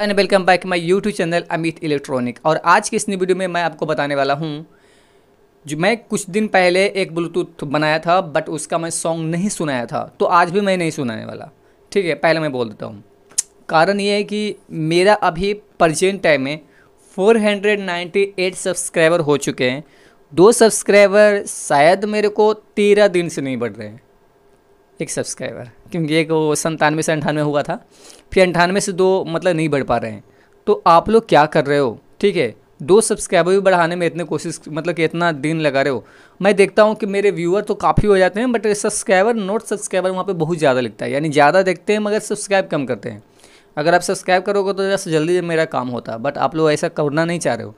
and welcome back my YouTube channel Amit electronic और आज की इस नई वीडियो में मैं आपको बताने वाला हूँ जो मैं कुछ दिन पहले एक ब्लूटूथ बनाया था बट उसका मैं सॉन्ग नहीं सुनाया था तो आज भी मैं नहीं सुनाने वाला ठीक है पहले मैं बोल देता हूँ कारण ये है कि मेरा अभी प्रजेंट टाइम में 498 सब्सक्राइबर हो चुके हैं दो सब्सक्राइबर शायद मेरे को तेरह दिन से नहीं बढ़ रहे हैं एक सब्सक्राइबर क्योंकि एक वो संतानवे से अंठानवे हुआ था फिर अंठानवे से दो मतलब नहीं बढ़ पा रहे हैं तो आप लोग क्या कर रहे हो ठीक है दो सब्सक्राइबर भी बढ़ाने में इतने कोशिश मतलब कि इतना दिन लगा रहे हो मैं देखता हूँ कि मेरे व्यूअर तो काफ़ी हो जाते हैं बट सब्सक्राइबर नॉट सब्सक्राइबर वहाँ पर बहुत ज़्यादा लिखता है यानी ज़्यादा देखते हैं मगर सब्सक्राइब कम करते हैं अगर आप सब्सक्राइब करोगे तो ज़रा जल्दी मेरा काम होता बट आप लोग ऐसा करना नहीं चाह रहे हो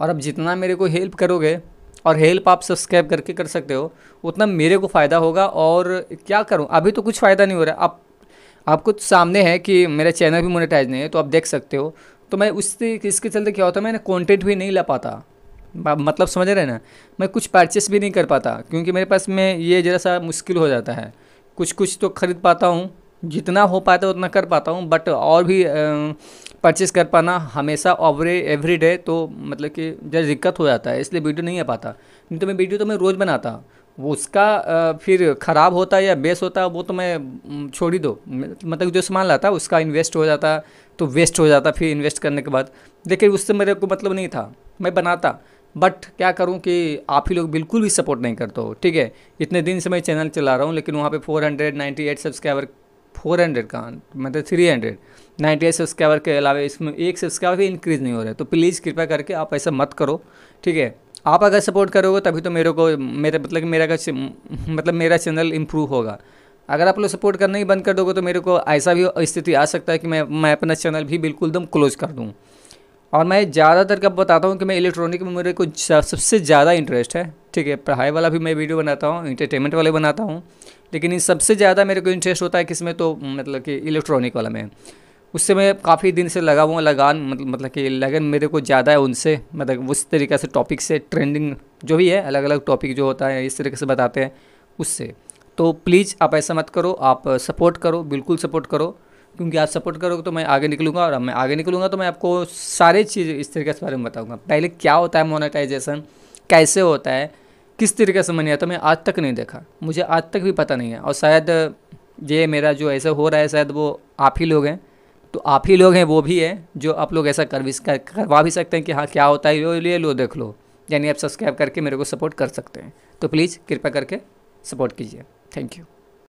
और अब जितना मेरे को हेल्प करोगे और हेल्प आप सब्सक्राइब करके कर सकते हो उतना मेरे को फ़ायदा होगा और क्या करूँ अभी तो कुछ फ़ायदा नहीं हो रहा आप आपको तो सामने है कि मेरा चैनल भी मोनेटाइज नहीं है तो आप देख सकते हो तो मैं उस इसके चलते क्या होता है मैंने कॉन्टेंट भी नहीं ला पाता मतलब समझ रहे ना मैं कुछ परचेस भी नहीं कर पाता क्योंकि मेरे पास में ये ज़रा सा मुश्किल हो जाता है कुछ कुछ तो ख़रीद पाता हूँ जितना हो पाता उतना कर पाता हूँ बट और भी परचेस कर पाना हमेशा ओवरे एवरी डे तो मतलब कि जरा दिक्कत हो जाता है इसलिए वीडियो नहीं आ पाता नहीं तो मैं वीडियो तो मैं रोज़ बनाता वो उसका फिर ख़राब होता है या बेस होता है वो तो मैं छोड़ ही दो मतलब जो सामान लाता उसका इन्वेस्ट हो जाता तो वेस्ट हो जाता फिर इन्वेस्ट करने के बाद लेकिन उससे मेरे को मतलब नहीं था मैं बनाता बट क्या करूं कि आप ही लोग बिल्कुल भी सपोर्ट नहीं करते हो ठीक है इतने दिन से मैं चैनल चला रहा हूं लेकिन वहां पे 498 सब्सक्राइबर फोर हंड्रेड का मतलब three hundred ninety eight subscriber के अलावा इसमें एक सब्सक्राइबर भी इंक्रीज़ नहीं हो रहा है तो प्लीज़ कृपया करके आप ऐसा मत करो ठीक है आप अगर सपोर्ट करोगे तभी तो मेरे को मेरे मतलब कि मेरा मतलब मेरा चैनल इम्प्रूव होगा अगर आप लोग सपोर्ट करना ही बंद कर दोगे तो मेरे को ऐसा भी स्थिति आ सकता है कि मैं मैं अपना चैनल भी बिल्कुल एकदम क्लोज कर दूँ और मैं ज़्यादातर कब बताता हूँ कि मैं इलेक्ट्रॉनिक में मेरे को सबसे ज़्यादा इंटरेस्ट है ठीक है पढ़ाई वाला भी मैं वीडियो बनाता हूँ इंटरटेनमेंट वाले बनाता हूँ लेकिन इन सबसे ज़्यादा मेरे को इंटरेस्ट होता है किसमें तो मतलब कि इलेक्ट्रॉनिक वाला में उससे मैं काफ़ी दिन से लगा हुआ लगान मतलब मतलब कि लगन मेरे को ज़्यादा है उनसे मतलब उस तरीके से टॉपिक से ट्रेंडिंग जो भी है अलग अलग टॉपिक जो होता है इस तरीके से बताते हैं उससे तो प्लीज़ आप ऐसा मत करो आप सपोर्ट करो बिल्कुल सपोर्ट करो क्योंकि आप सपोर्ट करोगे तो मैं आगे निकलूँगा और मैं आगे निकलूँगा तो मैं आपको सारे चीज़ इस तरीके से बारे में बताऊँगा पहले क्या होता है मोनेटाइजेशन कैसे होता है किस तरीके से मैंने आता तो मैं आज तक नहीं देखा मुझे आज तक भी पता नहीं है और शायद ये मेरा जो ऐसा हो रहा है शायद वो आप ही लोग हैं तो आप ही लोग हैं वो भी है जो आप लोग ऐसा कर भी करवा भी सकते हैं कि हाँ क्या होता है ये ले लो देख लो यानी आप सब्सक्राइब करके मेरे को सपोर्ट कर सकते हैं तो प्लीज़ कृपया करके सपोर्ट कीजिए थैंक यू